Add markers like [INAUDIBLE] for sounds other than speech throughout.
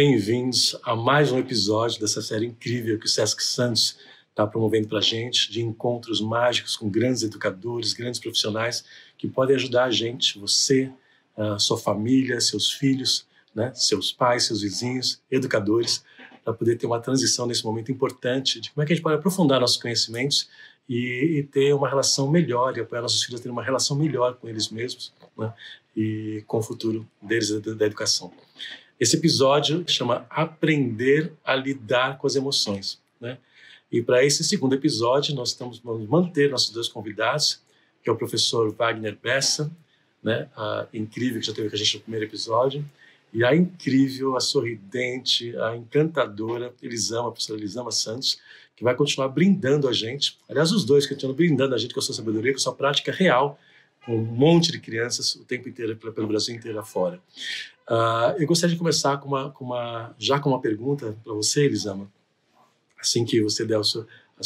bem-vindos a mais um episódio dessa série incrível que o Sesc Santos está promovendo para a gente, de encontros mágicos com grandes educadores, grandes profissionais que podem ajudar a gente, você, a sua família, seus filhos, né, seus pais, seus vizinhos, educadores, para poder ter uma transição nesse momento importante de como é que a gente pode aprofundar nossos conhecimentos e, e ter uma relação melhor e apoiar nossos filhos a ter uma relação melhor com eles mesmos né, e com o futuro deles da, da educação. Esse episódio chama Aprender a Lidar com as Emoções. Né? E para esse segundo episódio, nós estamos, vamos manter nossos dois convidados, que é o professor Wagner Bessa, né? a incrível que já teve com a gente no primeiro episódio, e a incrível, a sorridente, a encantadora Elisama, a professora Elisama Santos, que vai continuar brindando a gente. Aliás, os dois que estão brindando a gente com a sua sabedoria, com a sua prática real com um monte de crianças o tempo inteiro, pelo Brasil inteiro afora. Uh, eu gostaria de começar com uma, com uma, já com uma pergunta para você, Elisama, assim que você der as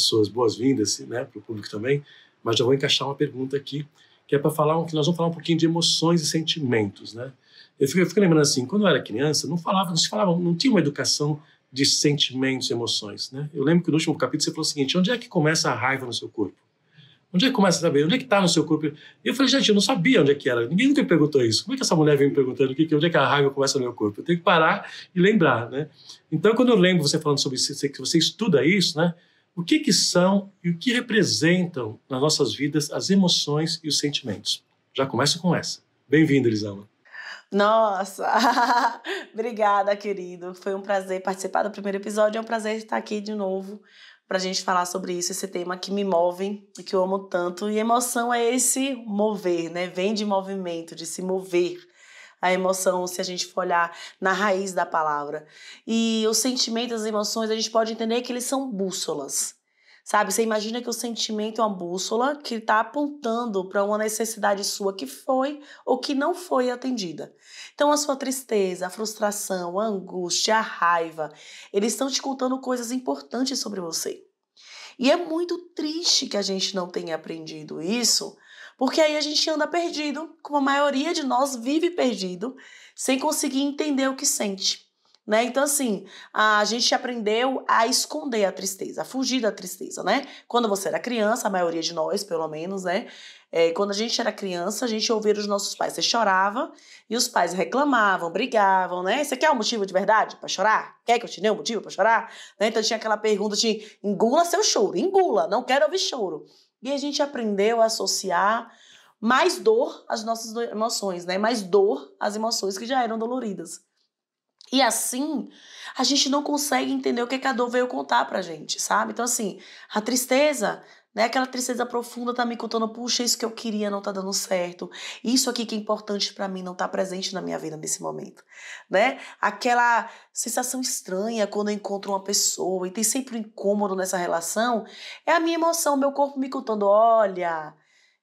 suas boas-vindas né, para o público também, mas já vou encaixar uma pergunta aqui, que é para falar, que nós vamos falar um pouquinho de emoções e sentimentos, né? Eu fico, eu fico lembrando assim, quando eu era criança, não falava, não se falava, não tinha uma educação de sentimentos e emoções, né? Eu lembro que no último capítulo você falou o seguinte, onde é que começa a raiva no seu corpo? Onde é que começa a saber? Onde é que está no seu corpo? E eu falei, gente, eu não sabia onde é que era. Ninguém nunca me perguntou isso. Como é que essa mulher vem me perguntando que, onde é que a raiva começa no meu corpo? Eu tenho que parar e lembrar, né? Então, quando eu lembro você falando sobre isso, que você estuda isso, né? O que que são e o que representam nas nossas vidas as emoções e os sentimentos? Já começo com essa. Bem-vindo, Elisama. Nossa! [LAUGHS] Obrigada, querido. Foi um prazer participar do primeiro episódio. É um prazer estar aqui de novo para a gente falar sobre isso, esse tema que me move e que eu amo tanto. E emoção é esse mover, né? Vem de movimento, de se mover. A emoção, se a gente for olhar na raiz da palavra. E os sentimentos, as emoções, a gente pode entender que eles são bússolas. Sabe? Você imagina que o sentimento é uma bússola que está apontando para uma necessidade sua que foi ou que não foi atendida. Então, a sua tristeza, a frustração, a angústia, a raiva, eles estão te contando coisas importantes sobre você. E é muito triste que a gente não tenha aprendido isso, porque aí a gente anda perdido, como a maioria de nós vive perdido, sem conseguir entender o que sente. Né? Então, assim, a gente aprendeu a esconder a tristeza, a fugir da tristeza, né? Quando você era criança, a maioria de nós, pelo menos, né? É, quando a gente era criança, a gente ouvia os nossos pais. Você chorava e os pais reclamavam, brigavam, né? Você quer um motivo de verdade para chorar? Quer que eu te dê um motivo para chorar? Né? Então tinha aquela pergunta de engula seu choro, engula, não quero ouvir choro. E a gente aprendeu a associar mais dor às nossas emoções, né? Mais dor às emoções que já eram doloridas. E assim, a gente não consegue entender o que, é que a dor veio contar pra gente, sabe? Então, assim, a tristeza né? Aquela tristeza profunda tá me contando, puxa, isso que eu queria não tá dando certo. Isso aqui que é importante para mim não tá presente na minha vida nesse momento, né? Aquela sensação estranha quando eu encontro uma pessoa e tem sempre um incômodo nessa relação, é a minha emoção, meu corpo me contando, olha,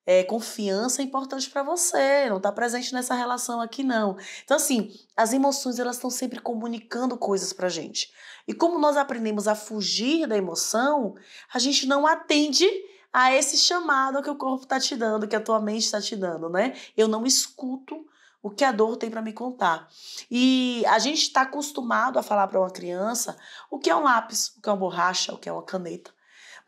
é, confiança é importante para você, não está presente nessa relação aqui não. Então assim, as emoções elas estão sempre comunicando coisas para gente. E como nós aprendemos a fugir da emoção, a gente não atende a esse chamado que o corpo está te dando, que a tua mente está te dando, né? Eu não escuto o que a dor tem para me contar. E a gente está acostumado a falar para uma criança o que é um lápis, o que é uma borracha, o que é uma caneta.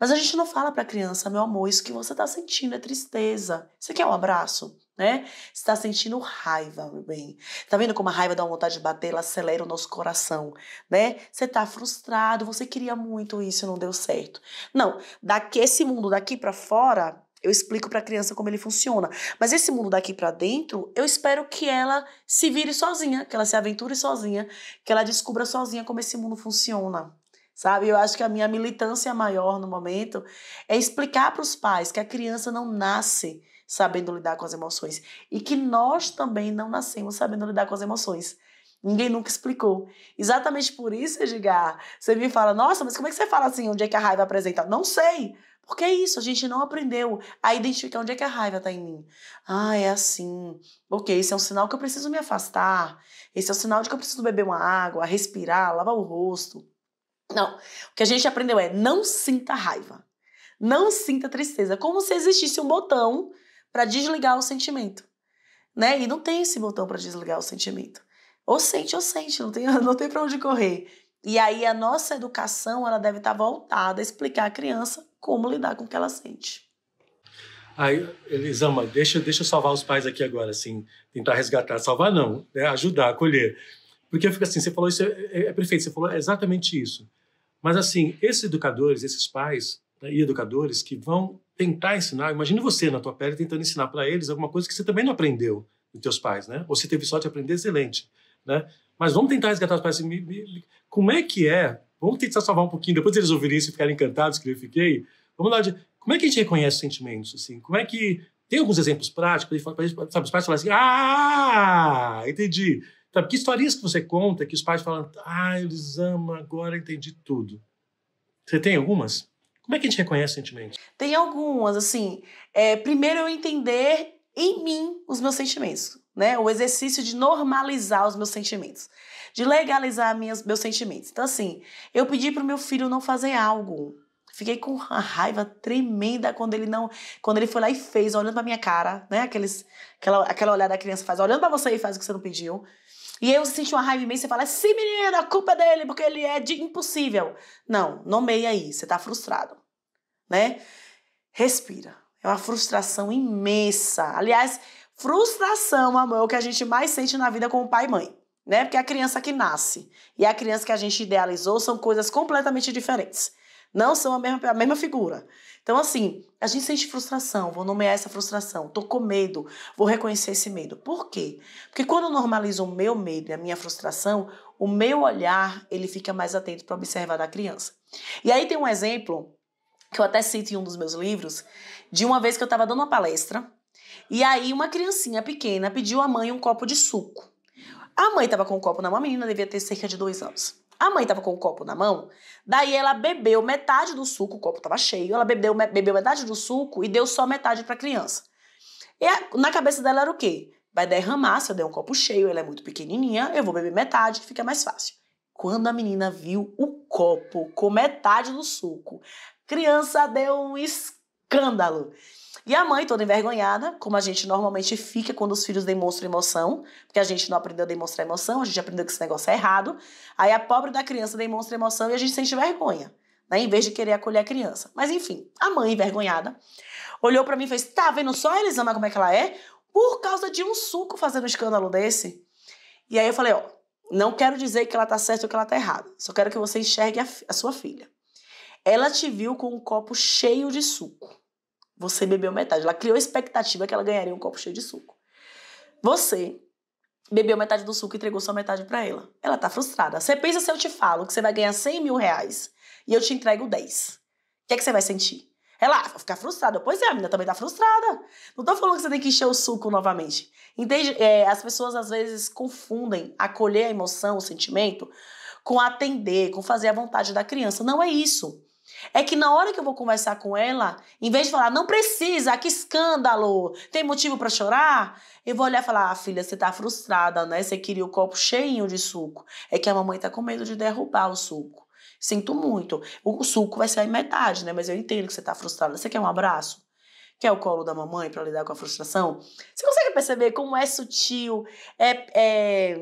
Mas a gente não fala para a criança, meu amor, isso que você está sentindo é tristeza. Você quer um abraço? Né? Você tá sentindo raiva, meu bem. Tá vendo como a raiva dá uma vontade de bater, ela acelera o nosso coração, né? Você tá frustrado, você queria muito isso e não deu certo. Não, daqui esse mundo daqui para fora, eu explico para a criança como ele funciona. Mas esse mundo daqui para dentro, eu espero que ela se vire sozinha, que ela se aventure sozinha, que ela descubra sozinha como esse mundo funciona sabe? Eu acho que a minha militância maior no momento é explicar para os pais que a criança não nasce sabendo lidar com as emoções e que nós também não nascemos sabendo lidar com as emoções. Ninguém nunca explicou. Exatamente por isso, Edgar, você me fala, nossa, mas como é que você fala assim, onde é que a raiva apresenta? Não sei, porque é isso, a gente não aprendeu a identificar onde é que a raiva está em mim. Ah, é assim. Ok, esse é um sinal que eu preciso me afastar. Esse é o um sinal de que eu preciso beber uma água, respirar, lavar o rosto. Não. O que a gente aprendeu é não sinta raiva. Não sinta tristeza. Como se existisse um botão para desligar o sentimento. Né? E não tem esse botão para desligar o sentimento. Ou sente, ou sente, não tem, [LAUGHS] não tem para onde correr. E aí a nossa educação ela deve estar tá voltada a explicar à criança como lidar com o que ela sente. Aí, Elisama, deixa, deixa eu salvar os pais aqui agora, assim, tentar resgatar, salvar não, né? ajudar, acolher. Porque eu fico assim, você falou isso, é, é, é perfeito, você falou exatamente isso. Mas assim, esses educadores, esses pais né, e educadores que vão tentar ensinar, imagina você na tua pele tentando ensinar para eles alguma coisa que você também não aprendeu dos teus pais, né? Ou você teve sorte de aprender, excelente, né? Mas vamos tentar resgatar os pais. Assim, me, me, como é que é? Vamos tentar salvar um pouquinho, depois eles ouvirem isso e ficarem encantados que eu fiquei. Vamos lá, de, como é que a gente reconhece sentimentos, assim? Como é que... Tem alguns exemplos práticos, sabe, os pais falam assim, ah, entendi. Sabe, que histórias que você conta que os pais falam, ah, eles amam, agora entendi tudo. Você tem algumas? Como é que a gente reconhece sentimentos? Tem algumas, assim. É, primeiro eu entender em mim os meus sentimentos, né? O exercício de normalizar os meus sentimentos, de legalizar minhas, meus sentimentos. Então, assim, eu pedi para o meu filho não fazer algo. Fiquei com uma raiva tremenda quando ele não, quando ele foi lá e fez, olhando para minha cara, né? Aqueles, aquela, aquela olhada que a criança faz, olhando para você e faz o que você não pediu. E aí você sente uma raiva imensa e fala: sim, menina, a culpa é dele, porque ele é de impossível. Não, nomeia aí, você tá frustrado. Né? Respira. É uma frustração imensa. Aliás, frustração, amor, é o que a gente mais sente na vida com o pai e mãe. Né? Porque é a criança que nasce e a criança que a gente idealizou são coisas completamente diferentes. Não são a mesma, a mesma figura. Então, assim, a gente sente frustração, vou nomear essa frustração, tô com medo, vou reconhecer esse medo. Por quê? Porque quando eu normalizo o meu medo e a minha frustração, o meu olhar, ele fica mais atento para observar da criança. E aí tem um exemplo que eu até cito em um dos meus livros, de uma vez que eu estava dando uma palestra, e aí uma criancinha pequena pediu à mãe um copo de suco. A mãe estava com o um copo na mão, a menina devia ter cerca de dois anos. A mãe tava com o copo na mão, daí ela bebeu metade do suco, o copo tava cheio, ela bebeu, bebeu metade do suco e deu só metade pra criança. E a, na cabeça dela era o quê? Vai derramar, se eu der um copo cheio, ela é muito pequenininha, eu vou beber metade, fica mais fácil. Quando a menina viu o copo com metade do suco, criança deu um escândalo escândalo. E a mãe, toda envergonhada, como a gente normalmente fica quando os filhos demonstram emoção, porque a gente não aprendeu a demonstrar emoção, a gente aprendeu que esse negócio é errado. Aí a pobre da criança demonstra emoção e a gente sente vergonha, né? Em vez de querer acolher a criança. Mas enfim, a mãe, envergonhada, olhou para mim e fez: tá vendo só a Elisama como é que ela é? Por causa de um suco fazendo um escândalo desse. E aí eu falei: ó, não quero dizer que ela tá certa ou que ela tá errada, só quero que você enxergue a, a sua filha. Ela te viu com um copo cheio de suco você bebeu metade. Ela criou a expectativa que ela ganharia um copo cheio de suco. Você bebeu metade do suco e entregou só metade para ela. Ela tá frustrada. Você pensa se eu te falo que você vai ganhar 100 mil reais e eu te entrego 10. O que é que você vai sentir? Ela ah, vai ficar frustrada. Pois é, a menina também tá frustrada. Não tô falando que você tem que encher o suco novamente. Entende? É, as pessoas às vezes confundem acolher a emoção, o sentimento, com atender, com fazer a vontade da criança. Não é isso. É que na hora que eu vou conversar com ela, em vez de falar, não precisa, que escândalo, tem motivo para chorar, eu vou olhar e falar, ah, filha, você tá frustrada, né? Você queria o copo cheinho de suco. É que a mamãe tá com medo de derrubar o suco. Sinto muito. O suco vai sair metade, né? Mas eu entendo que você tá frustrada. Você quer um abraço? Quer o colo da mamãe para lidar com a frustração? Você consegue perceber como é sutil, é, é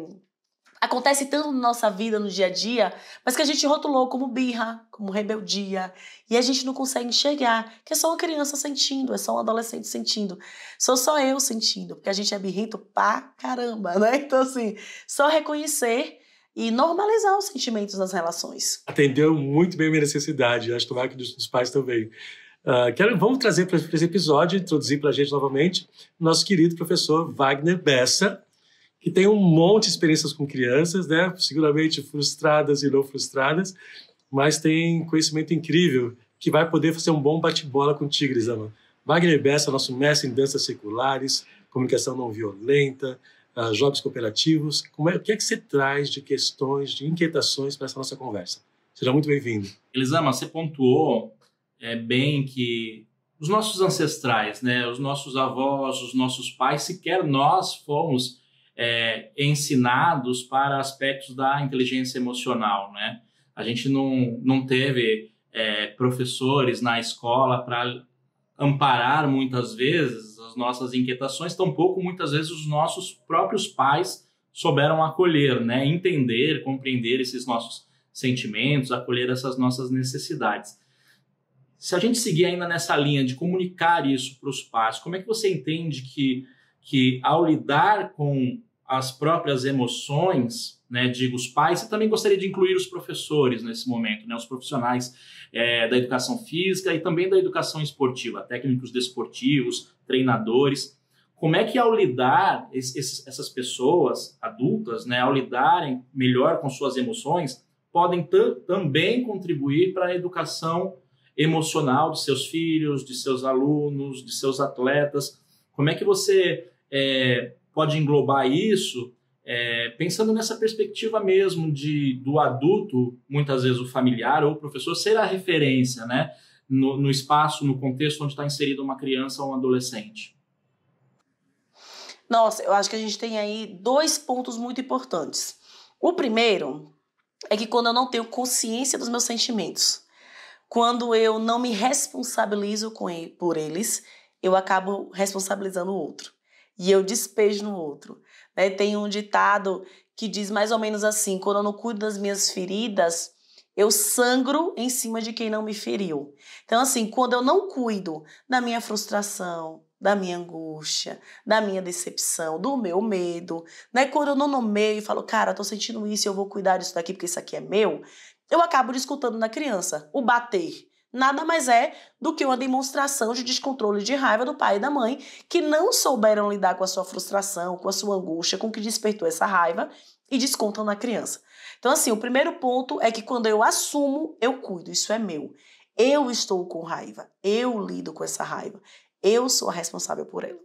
acontece tanto na nossa vida, no dia a dia, mas que a gente rotulou como birra, como rebeldia, e a gente não consegue enxergar que é só uma criança sentindo, é só um adolescente sentindo, sou só eu sentindo, porque a gente é birrento pra caramba, né? [LAUGHS] Então, assim, só reconhecer e normalizar os sentimentos nas relações. Atendeu muito bem a minha necessidade, acho que dos, dos pais também. Uh, quero, vamos trazer para esse episódio, introduzir para a gente novamente, nosso querido professor Wagner Bessa, que tem um monte de experiências com crianças, né? Seguramente frustradas e não frustradas, mas tem conhecimento incrível que vai poder fazer um bom bate-bola com tigres, Aman. Wagner Bessa, nosso mestre em danças seculares, comunicação não violenta, ah, jogos cooperativos. Como é, o que é que você traz de questões, de inquietações para essa nossa conversa? Seja muito bem-vindo. Elisama, você pontuou é, bem que os nossos ancestrais, né, os nossos avós, os nossos pais, sequer nós fomos é, ensinados para aspectos da inteligência emocional, né? A gente não, não teve é, professores na escola para amparar muitas vezes as nossas inquietações, tampouco muitas vezes os nossos próprios pais souberam acolher, né? entender, compreender esses nossos sentimentos, acolher essas nossas necessidades. Se a gente seguir ainda nessa linha de comunicar isso para os pais, como é que você entende que que ao lidar com as próprias emoções, né, digo os pais, e também gostaria de incluir os professores nesse momento, né, os profissionais é, da educação física e também da educação esportiva, técnicos desportivos, treinadores. Como é que ao lidar esses, essas pessoas adultas, né, ao lidarem melhor com suas emoções, podem também contribuir para a educação emocional de seus filhos, de seus alunos, de seus atletas? Como é que você é, pode englobar isso, é, pensando nessa perspectiva mesmo de do adulto, muitas vezes o familiar ou o professor, ser a referência né, no, no espaço, no contexto onde está inserida uma criança ou um adolescente. Nossa, eu acho que a gente tem aí dois pontos muito importantes. O primeiro é que quando eu não tenho consciência dos meus sentimentos, quando eu não me responsabilizo com ele, por eles, eu acabo responsabilizando o outro e eu despejo no outro. Né? Tem um ditado que diz mais ou menos assim: quando eu não cuido das minhas feridas, eu sangro em cima de quem não me feriu. Então, assim, quando eu não cuido da minha frustração, da minha angústia, da minha decepção, do meu medo, né? Quando eu não nomeio e falo, cara, tô sentindo isso, e eu vou cuidar disso daqui porque isso aqui é meu, eu acabo escutando na criança o bater nada mais é do que uma demonstração de descontrole de raiva do pai e da mãe que não souberam lidar com a sua frustração, com a sua angústia, com o que despertou essa raiva e descontam na criança. Então, assim, o primeiro ponto é que quando eu assumo, eu cuido, isso é meu. Eu estou com raiva, eu lido com essa raiva, eu sou a responsável por ela.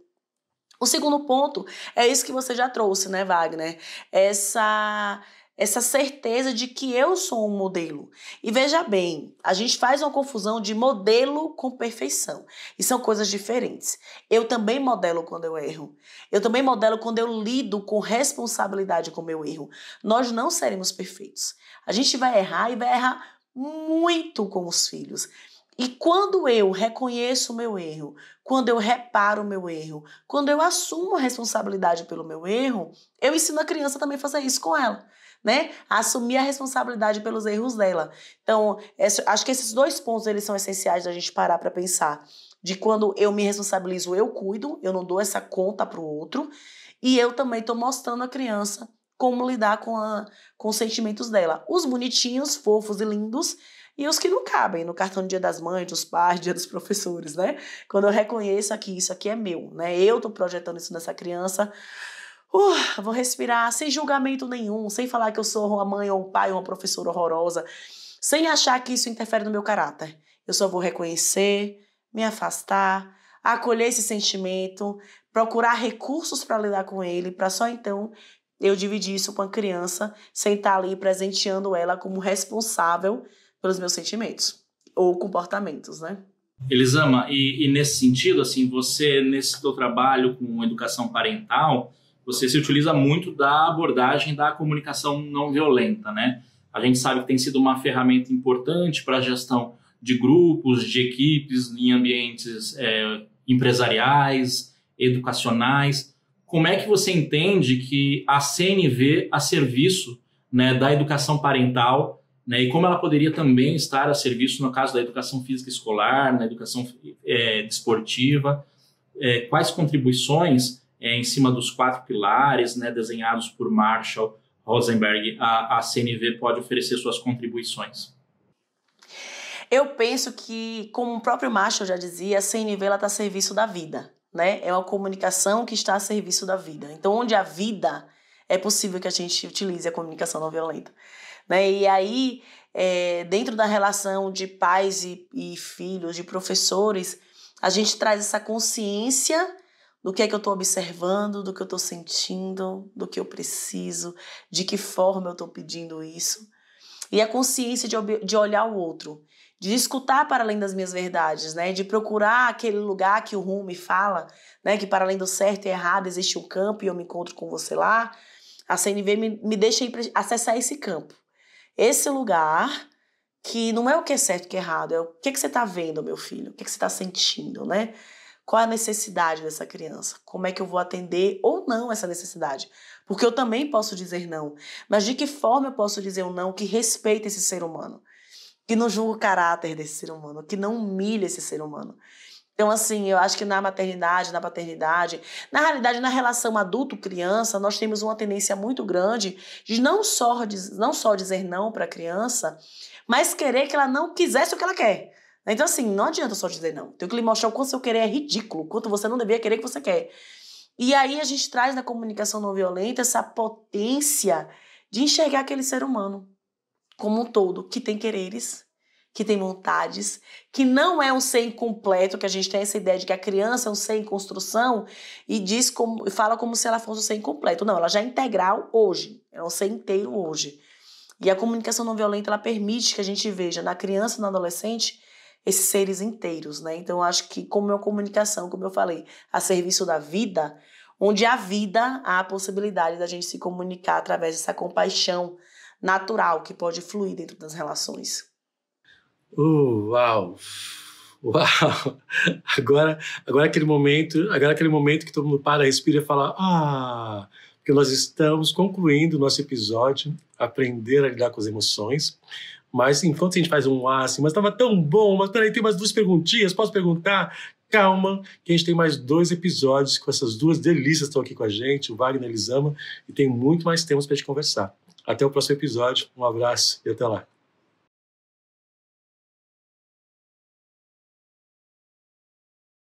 O segundo ponto é isso que você já trouxe, né, Wagner? Essa essa certeza de que eu sou um modelo. E veja bem, a gente faz uma confusão de modelo com perfeição. E são coisas diferentes. Eu também modelo quando eu erro. Eu também modelo quando eu lido com responsabilidade com meu erro. Nós não seremos perfeitos. A gente vai errar e vai errar muito com os filhos. E quando eu reconheço o meu erro, quando eu reparo o meu erro, quando eu assumo a responsabilidade pelo meu erro, eu ensino a criança também a fazer isso com ela né, assumir a responsabilidade pelos erros dela. Então, essa, acho que esses dois pontos eles são essenciais da gente parar para pensar. De quando eu me responsabilizo, eu cuido, eu não dou essa conta para o outro, e eu também estou mostrando à criança como lidar com, a, com os sentimentos dela. Os bonitinhos, fofos e lindos, e os que não cabem no cartão do Dia das Mães, dos pais, Dia dos professores, né? Quando eu reconheço aqui, isso aqui é meu, né? Eu tô projetando isso nessa criança. Uh, vou respirar sem julgamento nenhum, sem falar que eu sou uma mãe ou um pai ou uma professora horrorosa, sem achar que isso interfere no meu caráter. Eu só vou reconhecer, me afastar, acolher esse sentimento, procurar recursos para lidar com ele, para só então eu dividir isso com a criança, sem estar ali presenteando ela como responsável pelos meus sentimentos ou comportamentos, né? Elisama, e, e nesse sentido, assim, você nesse seu trabalho com educação parental, você se utiliza muito da abordagem da comunicação não violenta, né? A gente sabe que tem sido uma ferramenta importante para a gestão de grupos, de equipes em ambientes é, empresariais, educacionais. Como é que você entende que a CNV a serviço né, da educação parental né, e como ela poderia também estar a serviço no caso da educação física escolar, na educação é, desportiva? É, quais contribuições é, em cima dos quatro pilares né, desenhados por Marshall Rosenberg, a, a CNV pode oferecer suas contribuições. Eu penso que, como o próprio Marshall já dizia, a CNV está a serviço da vida. Né? É uma comunicação que está a serviço da vida. Então, onde a vida é possível que a gente utilize a comunicação não violenta. Né? E aí, é, dentro da relação de pais e, e filhos, de professores, a gente traz essa consciência do que é que eu estou observando, do que eu estou sentindo, do que eu preciso, de que forma eu estou pedindo isso. E a consciência de, de olhar o outro, de escutar para além das minhas verdades, né? De procurar aquele lugar que o Rumi fala, né? Que para além do certo e errado existe um campo e eu me encontro com você lá. A CNV me, me deixa acessar esse campo. Esse lugar que não é o que é certo e o que é errado, é o que, é que você está vendo, meu filho, o que, é que você está sentindo, né? Qual é a necessidade dessa criança? Como é que eu vou atender ou não essa necessidade? Porque eu também posso dizer não. Mas de que forma eu posso dizer um não que respeita esse ser humano? Que não julga o caráter desse ser humano, que não humilha esse ser humano. Então, assim, eu acho que na maternidade, na paternidade, na realidade, na relação adulto-criança, nós temos uma tendência muito grande de não só, não só dizer não para a criança, mas querer que ela não quisesse o que ela quer. Então, assim, não adianta só dizer não. tem que lhe mostrar o quanto seu querer é ridículo, o quanto você não deveria querer que você quer. E aí a gente traz na comunicação não violenta essa potência de enxergar aquele ser humano como um todo, que tem quereres, que tem vontades, que não é um ser incompleto, que a gente tem essa ideia de que a criança é um ser em construção e diz como, fala como se ela fosse um ser incompleto. Não, ela já é integral hoje, é um ser inteiro hoje. E a comunicação não violenta ela permite que a gente veja na criança e no adolescente esses seres inteiros, né? Então eu acho que como é comunicação, como eu falei, a serviço da vida, onde a vida, há a possibilidade da gente se comunicar através dessa compaixão natural que pode fluir dentro das relações. Uh, uau. Uau! [LAUGHS] Agora, agora é aquele momento, agora é aquele momento que todo mundo para, respira e fala: "Ah, porque nós estamos concluindo o nosso episódio Aprender a lidar com as emoções". Mas enquanto a gente faz um assim, mas estava tão bom, mas peraí, tem mais duas perguntinhas, posso perguntar? Calma, que a gente tem mais dois episódios com essas duas delícias estão aqui com a gente, o Wagner Elisama, e tem muito mais temas para gente conversar. Até o próximo episódio, um abraço e até lá.